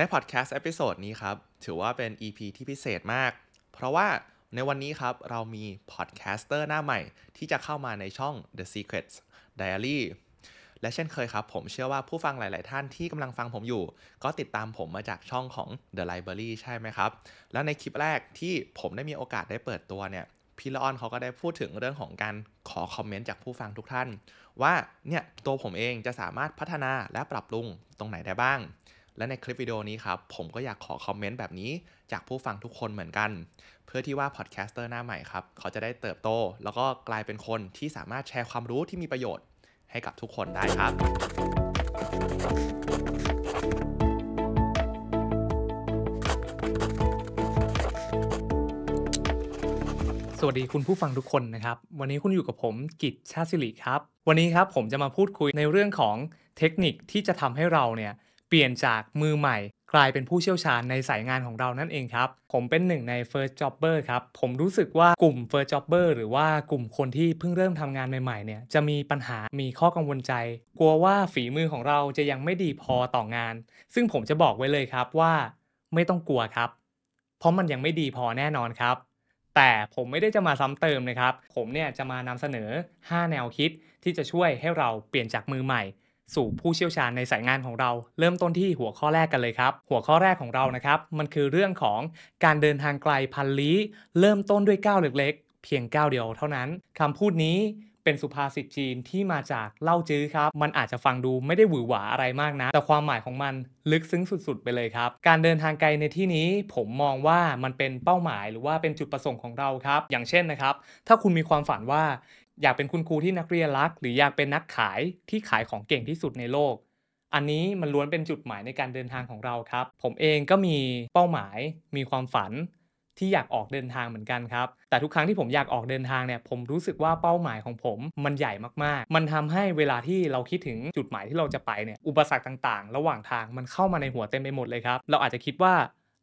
ในพอดแคสต์เอพิโซดนี้ครับ ถือว่าเป็น EP ที่พิเศษมาก เพราะว่าในวันนี้ครับ เรามีพอดแคสเตอร์หน้าใหม่ที่จะเข้ามาในช่อง The Secrets Diary และเช่นเคยครับ ผมเชื่อว่าผู้ฟังหลาย ๆ ท่านที่กำลังฟังผมอยู่ ก็ติดตามผมมาจากช่องของ The Library ใช่ไหมครับ แล้วในคลิปแรกที่ผมได้มีโอกาสได้เปิดตัวเนี่ย พี่ละออนเขาก็ได้พูดถึงเรื่องของการขอคอมเมนต์จากผู้ฟังทุกท่าน ว่าเนี่ยตัวผมเองจะสามารถพัฒนาและปรับปรุงตรงไหนได้บ้างและในคลิปวิดีโอนี้ครับ ผมก็อยากขอคอมเมนต์แบบนี้จากผู้ฟังทุกคนเหมือนกัน เพื่อที่ว่าพอดแคสเตอร์หน้าใหม่ครับเขาจะได้เติบโตแล้วก็กลายเป็นคนที่สามารถแชร์ความรู้ที่มีประโยชน์ให้กับทุกคนได้ครับ สวัสดีคุณผู้ฟังทุกคนนะครับ วันนี้คุณอยู่กับผมกิจชาติสิริครับวันนี้ครับผมจะมาพูดคุยในเรื่องของเทคนิคที่จะทำให้เราเนี่ยเปลี่ยนจากมือใหม่ กลายเป็นผู้เชี่ยวชาญในสายงานของเรานั่นเองครับผมเป็นหนึ่งใน first jobber ครับ ผมรู้สึกว่ากลุ่ม first jobber หรือว่ากลุ่มคนที่เพิ่งเริ่มทำงานใหม่ๆ เนี่ยจะมีปัญหามีข้อกังวลใจ กลัวว่าฝีมือของเราจะยังไม่ดีพอต่องาน ซึ่งผมจะบอกไว้เลยครับว่าไม่ต้องกลัวครับ เพราะมันยังไม่ดีพอแน่นอนครับ แต่ผมไม่ได้จะมาซ้ำเติมนะครับผมเนี่ยจะมานำเสนอ 5 แนวคิดที่จะช่วยให้เราเปลี่ยนจากมือใหม่สู่ผู้เชี่ยวชาญในสายงานของเรา เริ่มต้นที่หัวข้อแรกกันเลยครับ หัวข้อแรกของเรานะครับมันคือเรื่องของการเดินทางไกลพันลี้เริ่มต้นด้วยก้าวเล็ก ๆ เพียงก้าวเดียว เท่านั้นคำพูดนี้เป็นสุภาษิตจีนที่มาจากเล่าจื้อครับมันอาจจะฟังดูไม่ได้หวือหวาอะไรมากนะ แต่ความหมายของมันลึกซึ้งสุดๆไปเลยครับ การเดินทางไกลในที่นี้ ผมมองว่ามันเป็นเป้าหมายหรือว่าเป็นจุดประสงค์ของเราครับอย่างเช่นนะครับถ้าคุณมีความฝันว่าอยากเป็นคุณครูที่นักเรียนรักหรืออยากเป็นนักขายที่ขายของเก่งที่สุดในโลก อันนี้มันล้วนเป็นจุดหมายในการเดินทางของเราครับ ผมเองก็มีเป้าหมายมีความฝันที่อยากออกเดินทางเหมือนกันครับ แต่ทุกครั้งที่ผมอยากออกเดินทางเนี่ย ผมรู้สึกว่าเป้าหมายของผมมันใหญ่มากๆ มันทำให้เวลาที่เราคิดถึงจุดหมายที่เราจะไปเนี่ยอุปสรรคต่างๆ ระหว่างทางมันเข้ามาในหัวเต็มไปหมดเลยครับเราอาจจะคิดว่า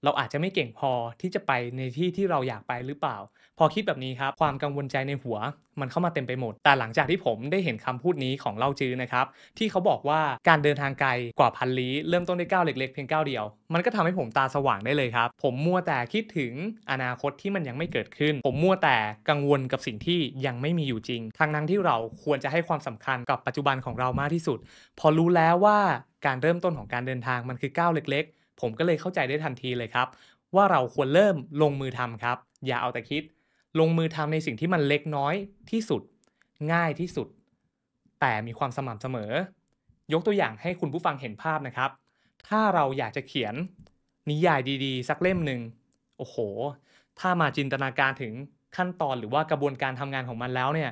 เราอาจจะไม่เก่งพอที่จะไปในที่ที่เราอยากไปหรือเปล่า พอคิดแบบนี้ครับ ความกังวลใจในหัว มันเข้ามาเต็มไปหมด แต่หลังจากที่ผมได้เห็นคำพูดนี้ของเล่าจื้อนะครับ ที่เขาบอกว่าการเดินทางไกลกว่าพันลี้ เริ่มต้นด้วยก้าวเล็ก ๆเพียงก้าวเดียวมันก็ทำให้ผมตาสว่างได้เลยครับผมมัวแต่คิดถึงอนาคตที่มันยังไม่เกิดขึ้น ผมมัวแต่กังวลกับสิ่งที่ยังไม่มีอยู่จริงทางนั้นที่เราควรจะให้ความสำคัญกับปัจจุบันของเรามากที่สุด พอรู้แล้วว่าการเริ่มต้นของการเดินทางมันคือก้าวเล็ก ๆผมก็เลยเข้าใจได้ทันทีเลยครับ ว่าเราควรเริ่มลงมือทำครับ อย่าเอาแต่คิด ลงมือทำในสิ่งที่มันเล็กน้อยที่สุด ง่ายที่สุด แต่มีความสม่ำเสมอ ยกตัวอย่างให้คุณผู้ฟังเห็นภาพนะครับ ถ้าเราอยากจะเขียน นิยายดีๆ สักเล่มหนึ่งโอ้โห ถ้ามาจินตนาการถึงขั้นตอนหรือว่ากระบวนการทำงานของมันแล้วเนี่ย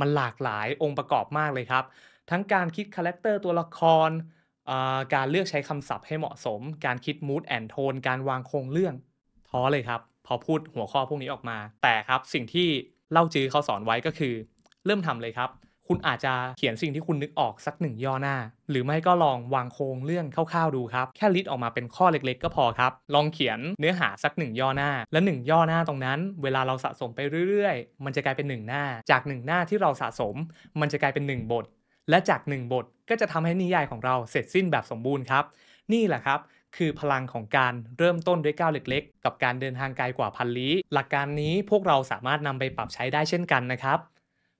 มันหลากหลายองค์ประกอบมากเลยครับ ทั้งการคิดคาแรคเตอร์ตัวละครการเลือกใช้คำศัพท์ให้เหมาะสม การคิด mood and tone การวางโครงเรื่องท้อเลยครับ พอพูดหัวข้อพวกนี้ออกมาแต่ครับ สิ่งที่เล่าจื้อเขาสอนไว้ก็คือ เริ่มทำเลยครับ คุณอาจจะเขียนสิ่งที่คุณนึกออกสักหนึ่งย่อหน้า หรือไม่ก็ลองวางโครงเรื่องคร่าวๆดูครับ แค่ลิสต์ออกมาเป็นข้อเล็กๆ ก็พอครับ ลองเขียนเนื้อหาสักหนึ่งย่อหน้า และหนึ่งย่อหน้าตรงนั้น เวลาเราสะสมไปเรื่อยๆ มันจะกลายเป็นหนึ่งหน้าจากหนึ่งหน้าที่เราสะสม มันจะกลายเป็นหนึ่งบทและจากหนึ่งบทก็จะทำให้นิยายของเราเสร็จสิ้นแบบสมบูรณ์ครับ นี่แหละครับ คือพลังของการเริ่มต้นด้วยก้าวเล็กๆ กับการเดินทางไกลกว่าพันลี้หลักการนี้พวกเราสามารถนำไปปรับใช้ได้เช่นกันนะครับ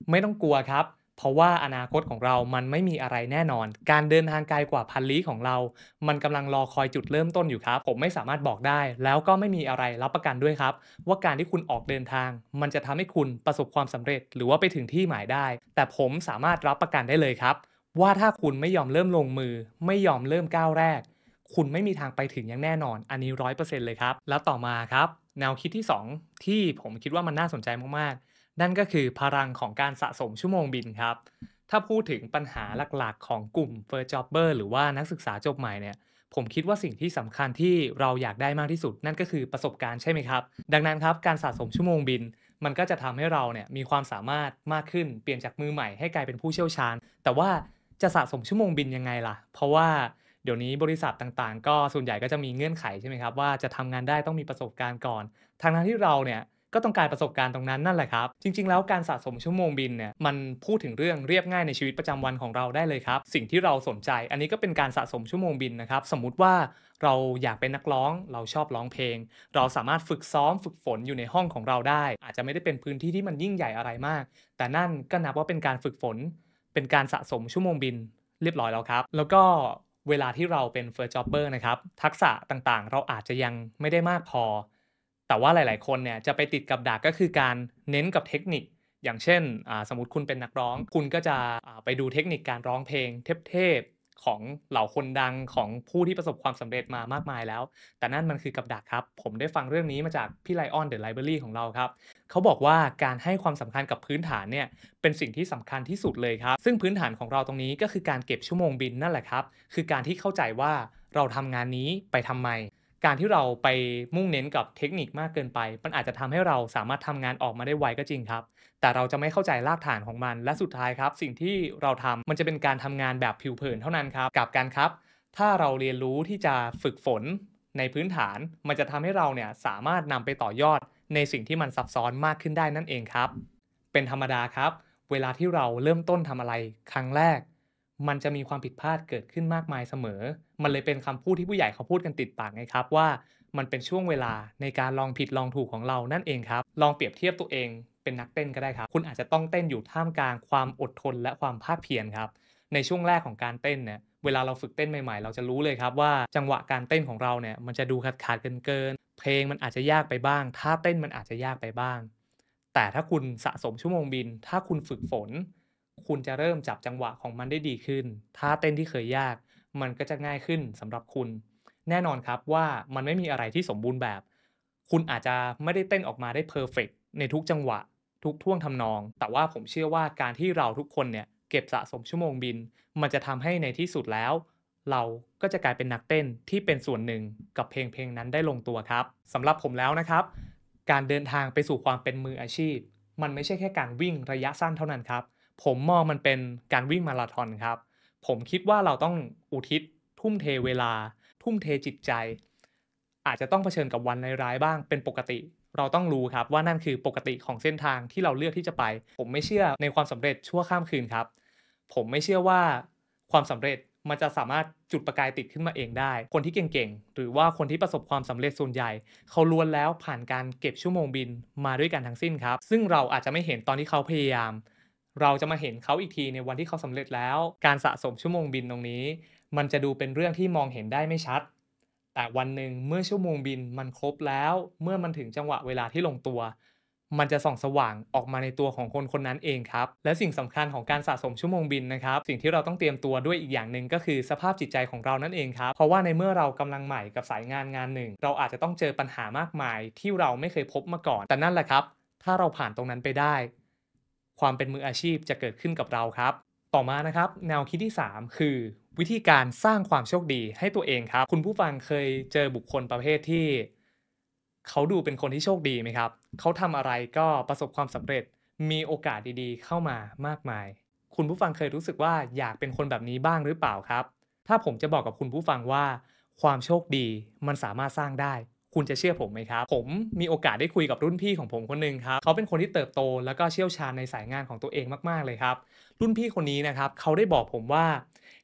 ไม่ต้องกลัวครับราะว่าอนาคตของเรามันไม่มีอะไรแน่นอน การเดินทางไกลกว่าพันลี้ของเรา มันกำลังรอคอยจุดเริ่มต้นอยู่ครับ ผมไม่สามารถบอกได้ แล้วก็ไม่มีอะไรรับประกันด้วยครับ ว่าการที่คุณออกเดินทาง มันจะทำให้คุณประสบความสำเร็จหรือว่าไปถึงที่หมายได้ แต่ผมสามารถรับประกันได้เลยครับ ว่าถ้าคุณไม่ยอมเริ่มลงมือ ไม่ยอมเริ่มก้าวแรก คุณไม่มีทางไปถึงอย่างแน่นอน อันนี้ร้อยเปอร์เซ็นต์เลยครับ แล้วต่อมาครับ แนวคิดที่ 2 ที่ผมคิดว่ามันน่าสนใจมากๆนั่นก็คือพลังของการสะสมชั่วโมงบินครับ ถ้าพูดถึงปัญหาหลักๆ ของกลุ่ม First Jobber หรือว่านักศึกษาจบใหม่เนี่ย ผมคิดว่าสิ่งที่สำคัญที่เราอยากได้มากที่สุดนั่นก็คือประสบการณ์ใช่ไหมครับ ดังนั้นครับการสะสมชั่วโมงบิน มันก็จะทำให้เราเนี่ยมีความสามารถมากขึ้นเปลี่ยนจากมือใหม่ ให้กลายเป็นผู้เชี่ยวชาญ แต่ว่าจะสะสมชั่วโมงบินยังไงล่ะ เพราะว่าเดี๋ยวนี้บริษัทต่างๆ ก็ส่วนใหญ่ก็จะมีเงื่อนไขใช่ไหมครับว่าจะทำงานได้ต้องมีประสบการณ์ก่อน ทางนั้นที่เราเนี่ยก็ต้องการประสบการณ์ตรงนั้นนั่นแหละครับจริง ๆ แล้วการสะสมชั่วโมงบินเนี่ยมันพูดถึงเรื่องเรียบง่ายในชีวิตประจำวันของเราได้เลยครับ สิ่งที่เราสนใจ อันนี้ก็เป็นการสะสมชั่วโมงบินนะครับ สมมุติว่าเราอยากเป็นนักร้องเราชอบร้องเพลง เราสามารถฝึกซ้อมฝึกฝนอยู่ในห้องของเราได้ อาจจะไม่ได้เป็นพื้นที่ที่มันยิ่งใหญ่อะไรมาก แต่นั่นก็นับว่าเป็นการฝึกฝน เป็นการสะสมชั่วโมงบิน เรียบร้อยแล้วครับ แล้วก็เวลาที่เราเป็นเฟิร์สจ็อบเบอร์นะครับทักษะต่างๆ เราอาจจะยังไม่ได้มากพอแต่ว่าหลาย ๆ คนเนี่ยจะไปติดกับดักก็คือการเน้นกับเทคนิค อย่างเช่น สมมติคุณเป็นนักร้อง คุณก็จะไปดูเทคนิคการร้องเพลงเทพๆ ของเหล่าคนดังของผู้ที่ประสบความสำเร็จมามากมายแล้ว แต่นั่นมันคือกับดักครับ ผมได้ฟังเรื่องนี้มาจากพี่ไลออนเดอะไลบรารีของเราครับ เขาบอกว่าการให้ความสำคัญกับพื้นฐานเนี่ยเป็นสิ่งที่สำคัญที่สุดเลยครับ ซึ่งพื้นฐานของเราตรงนี้ก็คือการเก็บชั่วโมงบินนั่นแหละครับ คือการที่เข้าใจว่าเราทำงานนี้ไปทำไมการที่เราไปมุ่งเน้นกับเทคนิคมากเกินไป มันอาจจะทำให้เราสามารถทำงานออกมาได้ไวก็จริงครับ แต่เราจะไม่เข้าใจรากฐานของมันและสุดท้ายครับ สิ่งที่เราทำมันจะเป็นการทำงานแบบผิวเผินเท่านั้นครับกับการครับ ถ้าเราเรียนรู้ที่จะฝึกฝนในพื้นฐานมันจะทำให้เราเนี่ย สามารถนำไปต่อยอดในสิ่งที่มันซับซ้อนมากขึ้นได้นั่นเองครับ เป็นธรรมดาครับเวลาที่เราเริ่มต้นทำอะไรครั้งแรกมันจะมีความผิดพลาดเกิดขึ้นมากมายเสมอ มันเลยเป็นคำพูดที่ผู้ใหญ่เขาพูดกันติดปากไงครับ ว่ามันเป็นช่วงเวลาในการลองผิดลองถูกของเรานั่นเองครับ ลองเปรียบเทียบตัวเองเป็นนักเต้นก็ได้ครับ คุณอาจจะต้องเต้นอยู่ท่ามกลาง ความอดทนและความภาคเพียรครับ ในช่วงแรกของการเต้นเนี่ย เวลาเราฝึกเต้นใหม่ๆ เราจะรู้เลยครับว่า จังหวะการเต้นของเราเนี่ย มันจะดูขาดขาดเกินเกินเพลงมันอาจจะยากไปบ้าง ท่าเต้นมันอาจจะยากไปบ้าง แต่ถ้าคุณสะสมชั่วโมงบิน ถ้าคุณฝึกฝนคุณจะเริ่มจับจังหวะของมันได้ดีขึ้น ท่าเต้นที่เคยยาก มันก็จะง่ายขึ้นสำหรับคุณ แน่นอนครับว่ามันไม่มีอะไรที่สมบูรณ์แบบ คุณอาจจะไม่ได้เต้นออกมาได้เพอร์เฟกในทุกจังหวะ ทุกท่วงทำนอง แต่ว่าผมเชื่อว่าการที่เราทุกคนเนี่ยเก็บสะสมชั่วโมงบิน มันจะทำให้ในที่สุดแล้ว เราก็จะกลายเป็นนักเต้นที่เป็นส่วนหนึ่งกับเพลงเพลงนั้นได้ลงตัวครับ สำหรับผมแล้วนะครับ การเดินทางไปสู่ความเป็นมืออาชีพ มันไม่ใช่แค่การวิ่งระยะสั้นเท่านั้นครับผมมองมันเป็นการวิ่งมาราธอนครับ ผมคิดว่าเราต้องอุทิศทุ่มเทเวลา ทุ่มเทจิตใจ อาจจะต้องเผชิญกับวันในร้ายบ้างเป็นปกติ เราต้องรู้ครับว่านั่นคือปกติของเส้นทางที่เราเลือกที่จะไป ผมไม่เชื่อในความสำเร็จชั่วข้ามคืนครับ ผมไม่เชื่อว่าความสำเร็จมันจะสามารถจุดประกายติดขึ้นมาเองได้ คนที่เก่งๆหรือว่าคนที่ประสบความสำเร็จส่วนใหญ่ เขาล้วนแล้วผ่านการเก็บชั่วโมงบินมาด้วยกันทั้งสิ้นครับ ซึ่งเราอาจจะไม่เห็นตอนที่เขาพยายามเราจะมาเห็นเขาอีกทีในวันที่เขาสำเร็จแล้ว การสะสมชั่วโมงบินตรงนี้ มันจะดูเป็นเรื่องที่มองเห็นได้ไม่ชัด แต่วันหนึ่งเมื่อชั่วโมงบินมันครบแล้ว เมื่อมันถึงจังหวะเวลาที่ลงตัว มันจะส่องสว่างออกมาในตัวของคนคนนั้นเองครับ และสิ่งสำคัญของการสะสมชั่วโมงบินนะครับ สิ่งที่เราต้องเตรียมตัวด้วยอีกอย่างหนึ่งก็คือสภาพจิตใจของเรานั่นเองครับ เพราะว่าในเมื่อเรากำลังใหม่กับสายงานงานหนึ่ง เราอาจจะต้องเจอปัญหามากมาย ที่เราไม่เคยพบมาก่อน แต่นั่นแหละครับ ถ้าเราผ่านตรงนั้นไปได้ความเป็นมืออาชีพจะเกิดขึ้นกับเราครับ ต่อมานะครับ แนวคิดที่ 3 คือ วิธีการสร้างความโชคดีให้ตัวเองครับ คุณผู้ฟังเคยเจอบุคคลประเภทที่ เขาดูเป็นคนที่โชคดีไหมครับ เขาทำอะไรก็ประสบความสำเร็จ มีโอกาสดีๆ เข้ามามากมาย คุณผู้ฟังเคยรู้สึกว่าอยากเป็นคนแบบนี้บ้างหรือเปล่าครับ ถ้าผมจะบอกกับคุณผู้ฟังว่า ความโชคดีมันสามารถสร้างได้คุณจะเชื่อผมไหมครับ ผมมีโอกาสได้คุยกับรุ่นพี่ของผมคนหนึ่งครับ เขาเป็นคนที่เติบโตแล้วก็เชี่ยวชาญในสายงานของตัวเองมากๆ เลยครับ รุ่นพี่คนนี้นะครับ เขาได้บอกผมว่า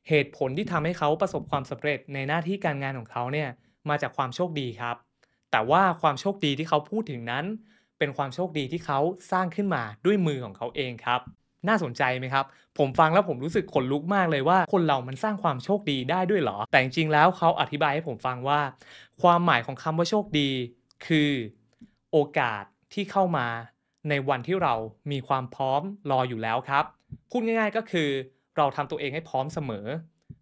เหตุผลที่ทำให้เขาประสบความสำเร็จในหน้าที่การงานของเขาเนี่ย มาจากความโชคดีครับ แต่ว่าความโชคดีที่เขาพูดถึงนั้น เป็นความโชคดีที่เขาสร้างขึ้นมาด้วยมือของเขาเองครับน่าสนใจไหมครับ ผมฟังแล้วผมรู้สึกขนลุกมากเลยว่า คนเรามันสร้างความโชคดีได้ด้วยเหรอ แต่จริงๆ แล้วเขาอธิบายให้ผมฟังว่า ความหมายของคำว่าโชคดี คือ โอกาสที่เข้ามา ในวันที่เรามีความพร้อมรออยู่แล้วครับ พูดง่าย ๆ ก็คือเราทำตัวเองให้พร้อมเสมอ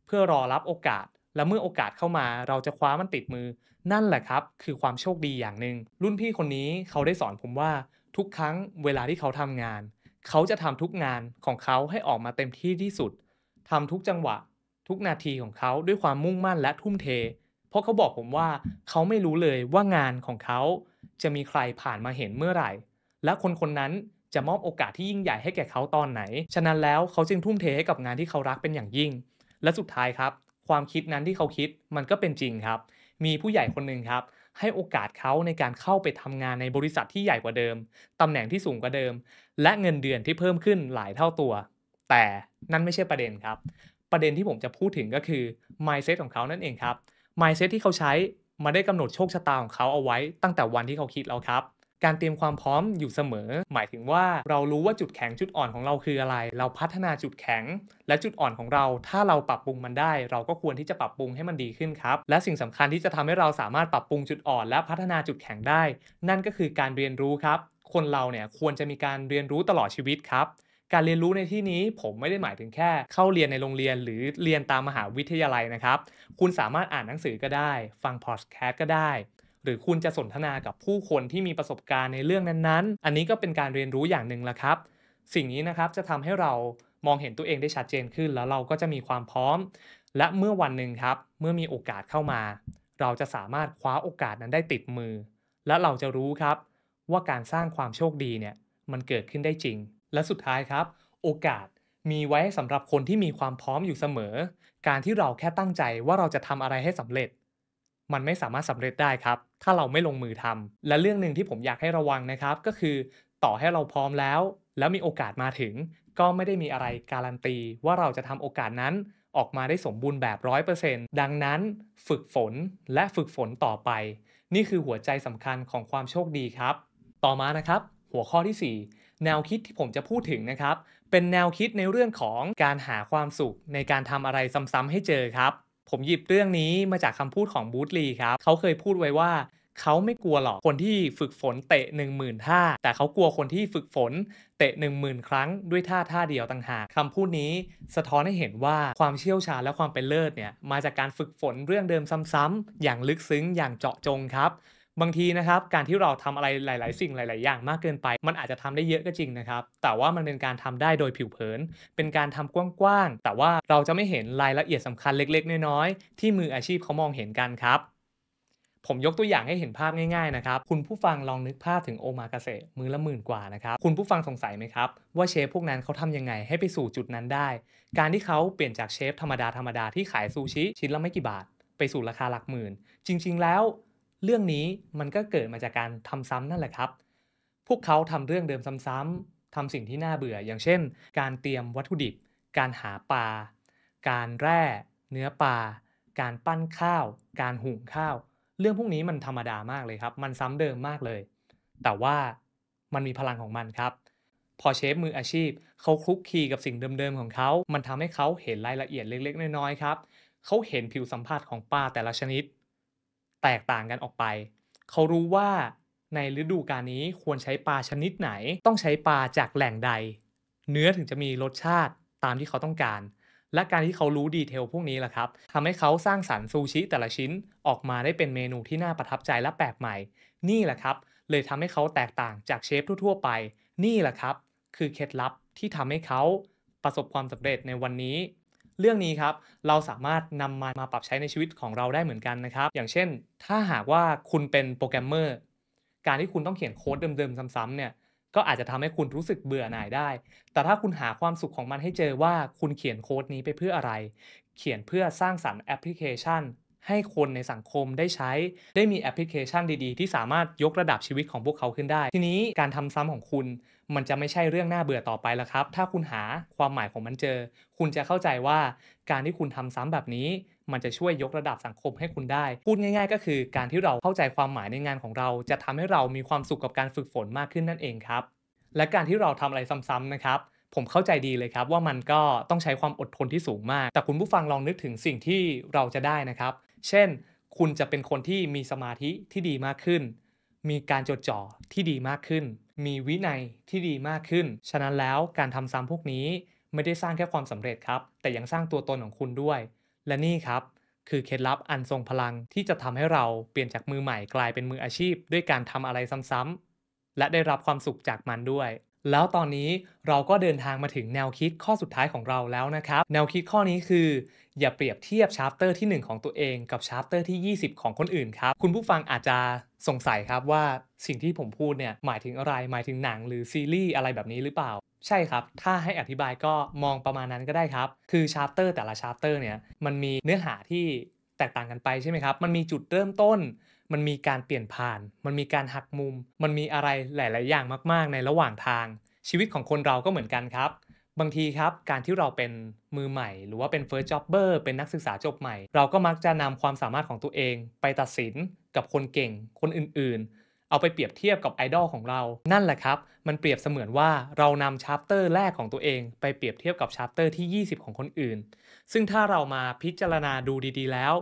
เพื่อรอรับโอกาส และเมื่อโอกาสเข้ามา เราจะคว้ามันติดมือ นั่นแหละครับ คือความโชคดีอย่างหนึง่ง รุ่นพี่คนนี้เขาได้สอนผมว่าทุกครั้งเวลาที่เขาทำงานเขาจะทำทุกงานของเขาให้ออกมาเต็มที่ที่สุด ทำทุกจังหวะทุกนาทีของเขาด้วยความมุ่งมั่นและทุ่มเท เพราะเขาบอกผมว่าเขาไม่รู้เลยว่างานของเขา จะมีใครผ่านมาเห็นเมื่อไหร่ และคนคนนั้นจะมอบโอกาสที่ยิ่งใหญ่ให้แก่เขาตอนไหน ฉะนั้นแล้วเขาจึงทุ่มเทให้กับงานที่เขารักเป็นอย่างยิ่ง และสุดท้ายครับ ความคิดนั้นที่เขาคิดมันก็เป็นจริงครับ มีผู้ใหญ่คนหนึ่งครับให้โอกาสเขาในการเข้าไปทำงานในบริษัทที่ใหญ่กว่าเดิม ตำแหน่งที่สูงกว่าเดิม และเงินเดือนที่เพิ่มขึ้นหลายเท่าตัว แต่นั่นไม่ใช่ประเด็นครับ ประเด็นที่ผมจะพูดถึงก็คือ mindset ของเขานั่นเองครับ mindset ที่เขาใช้มาได้กำหนดโชคชะตาของเขาเอาไว้ตั้งแต่วันที่เขาคิดแล้วครับการเตรียมความพร้อมอยู่เสมอ หมายถึงว่าเรารู้ว่าจุดแข็งจุดอ่อนของเราคืออะไร เราพัฒนาจุดแข็ง และจุดอ่อนของเรา ถ้าเราปรับปรุงมันได้ เราก็ควรที่จะปรับปรุงให้มันดีขึ้นครับ และสิ่งสำคัญที่จะทำให้เราสามารถปรับปรุงจุดอ่อนและพัฒนาจุดแข็งได้ นั่นก็คือการเรียนรู้ครับ คนเราเนี่ยควรจะมีการเรียนรู้ตลอดชีวิตครับ การเรียนรู้ในที่นี้ผมไม่ได้หมายถึงแค่เข้าเรียนในโรงเรียน หรือเรียนตามมหาวิทยาลัยนะครับ คุณสามารถอ่านหนังสือก็ได้ ฟังพอดแคสต์ก็ได้หรือคุณจะสนทนากับผู้คนที่มีประสบการณ์ในเรื่องนั้นๆ อันนี้ก็เป็นการเรียนรู้อย่างหนึ่งละครับ สิ่งนี้นะครับจะทำให้เรามองเห็นตัวเองได้ชัดเจนขึ้นแล้วเราก็จะมีความพร้อม และเมื่อวันหนึ่งครับ เมื่อมีโอกาสเข้ามา เราจะสามารถคว้าโอกาสนั้นได้ติดมือ และเราจะรู้ครับว่าการสร้างความโชคดีเนี่ย มันเกิดขึ้นได้จริง และสุดท้ายครับ โอกาสมีไว้สำหรับคนที่มีความพร้อมอยู่เสมอ การที่เราแค่ตั้งใจว่าเราจะทำอะไรให้สำเร็จมันไม่สามารถสำเร็จได้ครับ ถ้าเราไม่ลงมือทำ และเรื่องหนึ่งที่ผมอยากให้ระวังนะครับ ก็คือต่อให้เราพร้อมแล้ว แล้วมีโอกาสมาถึง ก็ไม่ได้มีอะไรการันตีว่าเราจะทำโอกาสนั้นออกมาได้สมบูรณ์แบบ 100%ดังนั้นฝึกฝนและฝึกฝนต่อไป นี่คือหัวใจสำคัญของความโชคดีครับ ต่อมานะครับ หัวข้อที่ 4 แนวคิดที่ผมจะพูดถึงนะครับ เป็นแนวคิดในเรื่องของการหาความสุข ในการทำอะไรซ้ำๆให้เจอครับผมหยิบเรื่องนี้มาจากคำพูดของบูธลีครับ เขาเคยพูดไว้ว่า เขาไม่กลัวหรอกคนที่ฝึกฝนเตะ 1 0,000ท่าแต่เขากลัวคนที่ฝึกฝนเตะ 1 0,000ครั้งด้วยท่าท่าเดียวต่างหาก คำพูดนี้สะท้อนให้เห็นว่าความเชี่ยวชาญและความเป็นเลิศเนี่ย มาจากการฝึกฝนเรื่องเดิมซ้ำๆอย่างลึกซึ้งอย่างเจาะจงครับบางทีนะครับการที่เราทำอะไรหลาย ๆ สิ่งหลาย ๆ อย่างมากเกินไป มันอาจจะทำได้เยอะก็จริงนะครับ แต่ว่ามันเป็นการทำได้โดยผิวเผิน เป็นการทำกว้าง ๆ แต่ว่าเราจะไม่เห็นรายละเอียดสำคัญเล็ก ๆ น้อย ๆ ที่มืออาชีพเขามองเห็นกันครับ ผมยกตัวอย่างให้เห็นภาพง่าย ๆ นะครับ คุณผู้ฟังลองนึกภาพถึงโอมากษเรมือละหมื่นกว่านะครับคุณผู้ฟังสงสัยไหมครับ ว่าเชฟพวกนั้นเขาทํำยังไงให้ไปสู่จุดนั้นได้ การที่เขาเปลี่ยนจากเชฟธรรมดาธรรมดาที่ขายซูชิชิ้นละไม่กี่บาทไปสู่ราคาหลักหมื่น จริง ๆ แล้วเรื่องนี้มันก็เกิดมาจากการทำซ้ำนั่นแหละครับ พวกเขาทำเรื่องเดิมซ้ำๆ ทำสิ่งที่น่าเบื่ออย่างเช่น การเตรียมวัตถุดิบ การหาปลา การแร่เนื้อปลา การปั้นข้าว การหุงข้าว เรื่องพวกนี้มันธรรมดามากเลยครับ มันซ้ำเดิมมากเลย แต่ว่ามันมีพลังของมันครับ พอเชฟมืออาชีพเขาคลุกคลีกับสิ่งเดิมๆ ของเขามันทำให้เขาเห็นรายละเอียดเล็กๆ น้อยๆ ครับเขาเห็นผิวสัมผัสของปลาแต่ละชนิดแตกต่างกันออกไป เขารู้ว่าในฤดูกาลนี้ควรใช้ปลาชนิดไหน ต้องใช้ปลาจากแหล่งใด เนื้อถึงจะมีรสชาติตามที่เขาต้องการ และการที่เขารู้ดีเทลพวกนี้แหละครับทำให้เขาสร้างสารรค์ซูชิแต่ละชิ้นออกมาได้เป็นเมนูที่น่าประทับใจและแปลกใหม่ นี่แหละครับ เลยทำให้เขาแตกต่างจากเชฟทั่ว ๆ ไป นี่แหละครับ คือเคล็ดลับที่ทำให้เขาประสบความสำเร็จในวันนี้เรื่องนี้ครับ เราสามารถนำมันมาปรับใช้ในชีวิตของเราได้เหมือนกันนะครับ อย่างเช่น ถ้าหากว่าคุณเป็นโปรแกรมเมอร์การที่คุณต้องเขียนโค้ดเดิมๆ ซ้ำๆเนี่ย ก็อาจจะทำให้คุณรู้สึกเบื่อหน่ายได้ แต่ถ้าคุณหาความสุขของมันให้เจอว่าคุณเขียนโค้ดนี้ไปเพื่ออะไร เขียนเพื่อสร้างสรรค์แอปพลิเคชันให้คนในสังคมได้ใช้ได้มีแอปพลิเคชันดี ๆ ที่สามารถยกระดับชีวิตของพวกเขาขึ้นได้ ทีนี้การทำซ้ำของคุณ มันจะไม่ใช่เรื่องน่าเบื่อต่อไปแล้วครับ ถ้าคุณหาความหมายของมันเจอ คุณจะเข้าใจว่า การที่คุณทำซ้ำแบบนี้ มันจะช่วยยกระดับสังคมให้คุณได้ พูดง่าย ๆ ก็คือการที่เราเข้าใจความหมายในงานของเราจะทำให้เรามีความสุขกับการฝึกฝนมากขึ้นนั่นเองครับ และการที่เราทำอะไรซ้ำๆนะครับ ผมเข้าใจดีเลยครับว่ามันก็ต้องใช้ความอดทนที่สูงมาก แต่คุณผู้ฟังลองนึกถึงสิ่งที่เราจะได้นะครับเช่น คุณจะเป็นคนที่มีสมาธิที่ดีมากขึ้น มีการจดจ่อที่ดีมากขึ้น มีวินัยที่ดีมากขึ้น ฉะนั้นแล้วการทำซ้ำพวกนี้ไม่ได้สร้างแค่ความสำเร็จครับ แต่ยังสร้างตัวตนของคุณด้วย และนี่ครับ คือเคล็ดลับอันทรงพลังที่จะทำให้เราเปลี่ยนจากมือใหม่กลายเป็นมืออาชีพ ด้วยการทำอะไรซ้ำๆ และได้รับความสุขจากมันด้วยแล้วตอนนี้เราก็เดินทางมาถึงแนวคิดข้อสุดท้ายของเราแล้วนะครับแนวคิดข้อนี้คืออย่าเปรียบเทียบชาร์ปเตอร์ที่ 1 ของตัวเองกับชาร์ปเตอร์ที่ 20 ของคนอื่นครับ คุณผู้ฟังอาจจะสงสัยครับว่าสิ่งที่ผมพูดเนี่ย หมายถึงอะไรหมายถึงหนังหรือซีรีส์อะไรแบบนี้หรือเปล่า ใช่ครับ ถ้าให้อธิบายก็มองประมาณนั้นก็ได้ครับ คือชาร์ปเตอร์แต่ละชาร์ปเตอร์เนี่ยมันมีเนื้อหาที่แตกต่างกันไปใช่ไหมครับมันมีจุดเริ่มต้นมันมีการเปลี่ยนผ่าน มันมีการหักมุม มันมีอะไรหลาย ๆ อย่างมากๆ ในระหว่างทาง ชีวิตของคนเราก็เหมือนกันครับ บางทีครับ การที่เราเป็นมือใหม่ หรือว่าเป็น first jobber เป็นนักศึกษาจบใหม่ เราก็มักจะนำความสามารถของตัวเอง ไปตัดสินกับคนเก่ง คนอื่นๆ เอาไปเปรียบเทียบกับไอดอลของเรา นั่นแหละครับ มันเปรียบเสมือนว่าเรานำชาร์ปเตอร์แรกของตัวเองไปเปรียบเทียบกับชาร์ปเตอร์ที่20 ของคนอื่น ซึ่งถ้าเรามาพิจารณาดูดี ๆ แล้ว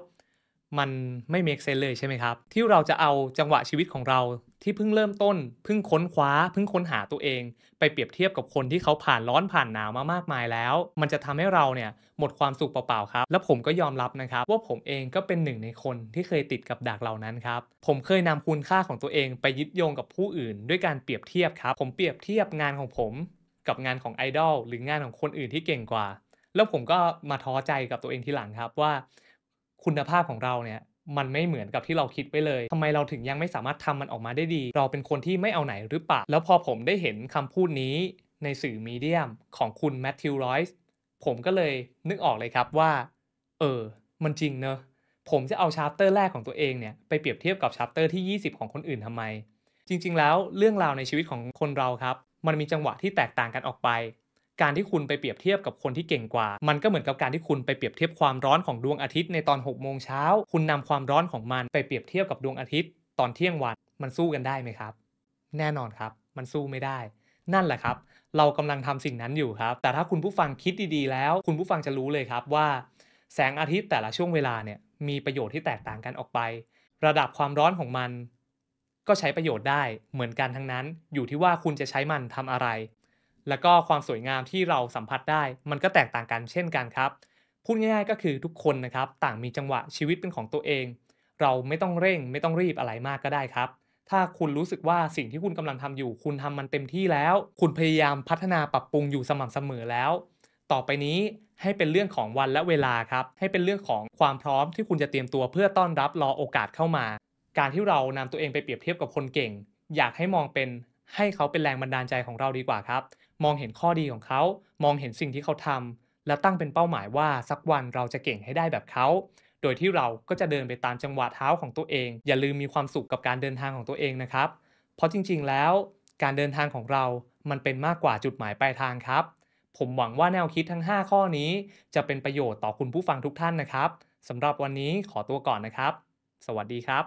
มันไม่เมกเซนเลยใช่ไหมครับ ที่เราจะเอาจังหวะชีวิตของเรา ที่เพิ่งเริ่มต้น เพิ่งค้นคว้าเพิ่งค้นหาตัวเอง ไปเปรียบเทียบกับคนที่เขาผ่านร้อนผ่านหนาวมามากมายแล้ว มันจะทำให้เราเนี่ยหมดความสุขเปล่าๆครับ แล้วผมก็ยอมรับนะครับว่าผมเองก็เป็นหนึ่งในคนที่เคยติดกับดักเหล่านั้นครับผมเคยนำคุณค่าของตัวเอง ไปยึดโยงกับผู้อื่น ด้วยการเปรียบเทียบครับผมเปรียบเทียบงานของผมกับงานของไอดอลหรืองานของคนอื่นที่เก่งกว่า แล้วผมก็มาท้อใจกับตัวเองทีหลังครับว่าคุณภาพของเราเนี่ย มันไม่เหมือนกับที่เราคิดไปเลย ทำไมเราถึงยังไม่สามารถทำมันออกมาได้ดี เราเป็นคนที่ไม่เอาไหนหรือเปล่าแล้วพอผมได้เห็นคำพูดนี้ในสื่อมีเดียมของคุณแมทธิวรอยส์ผมก็เลยนึกออกเลยครับว่า เออ มันจริงเนอะผมจะเอาชาร์ปเตอร์แรกของตัวเองเนี่ย ไปเปรียบเทียบกับชาร์ปเตอร์ที่ 20 ของคนอื่นทำไม จริง ๆ แล้วเรื่องราวในชีวิตของคนเราครับมันมีจังหวะที่แตกต่างกันออกไปการที่คุณไปเปรียบเทียบกับคนที่เก่งกว่า มันก็เหมือนกับการที่คุณไปเปรียบเทียบความร้อนของดวงอาทิตย์ในตอน6กโมงเช้า คุณนำความร้อนของมันไปเปรียบเทียบกับดวงอาทิตย์ตอนเที่ยงวัน มันสู้กันได้ไหมครับ แน่นอนครับ มันสู้ไม่ได้ นั่นแหละครับ เรากำลังทำสิ่งนั้นอยู่ครับ แต่ถ้าคุณผู้ฟังคิดดีๆแล้ว คุณผู้ฟังจะรู้เลยครับว่าแสงอาทิตย์แต่ละช่วงเวลาเนี่ยมีประโยชน์ที่แตกต่างกันออกไป ระดับความร้อนของมัน ก็ใช้ประโยชน์ได้ เหมือนกันทั้งนั้น อยู่ที่ว่าคุณจะใช้มันทำอะไรแล้วก็ความสวยงามที่เราสัมผัสได้ มันก็แตกต่างกันเช่นกันครับ พูดง่ายๆก็คือทุกคนนะครับ ต่างมีจังหวะชีวิตเป็นของตัวเอง เราไม่ต้องเร่งไม่ต้องรีบอะไรมากก็ได้ครับ ถ้าคุณรู้สึกว่าสิ่งที่คุณกำลังทำอยู่ คุณทำมันเต็มที่แล้ว คุณพยายามพัฒนาปรับปรุงอยู่สม่ำเสมอแล้ว ต่อไปนี้ให้เป็นเรื่องของวันและเวลาครับให้เป็นเรื่องของความพร้อมที่คุณจะเตรียมตัวเพื่อต้อนรับรอโอกาสเข้ามา การที่เรานำตัวเองไปเปรียบเทียบกับคนเก่ง อยากให้มองเป็นให้เขาเป็นแรงบันดาลใจของเราดีกว่าครับมองเห็นข้อดีของเขา มองเห็นสิ่งที่เขาทำ และตั้งเป็นเป้าหมายว่าสักวันเราจะเก่งให้ได้แบบเขา โดยที่เราก็จะเดินไปตามจังหวะเท้าของตัวเอง อย่าลืมมีความสุขกับการเดินทางของตัวเองนะครับ เพราะจริงๆ แล้ว การเดินทางของเรา มันเป็นมากกว่าจุดหมายปลายทางครับ ผมหวังว่าแนวคิดทั้ง 5 ข้อนี้ จะเป็นประโยชน์ต่อคุณผู้ฟังทุกท่านนะครับสำหรับวันนี้ขอตัวก่อนนะครับ สวัสดีครับ